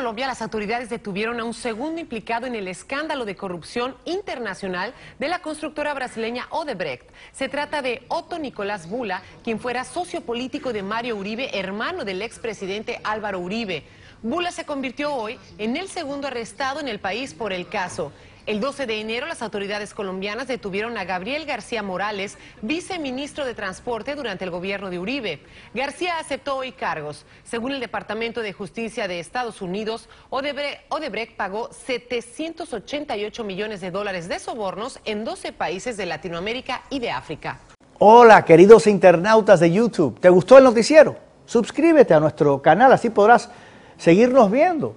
Colombia, las autoridades detuvieron a un segundo implicado en el escándalo de corrupción internacional de la constructora brasileña Odebrecht. Se trata de Otto Nicolás Bula, quien fuera socio político de Mario Uribe, hermano del expresidente Álvaro Uribe. Bula se convirtió hoy en el segundo arrestado en el país por el caso. El 12 de enero las autoridades colombianas detuvieron a Gabriel García Morales, viceministro de Transporte durante el gobierno de Uribe. García aceptó hoy cargos. Según el Departamento de Justicia de Estados Unidos, Odebrecht, pagó 788 millones de dólares de sobornos en 12 países de Latinoamérica y de África. Hola queridos internautas de YouTube, ¿te gustó el noticiero? Suscríbete a nuestro canal, así podrás seguirnos viendo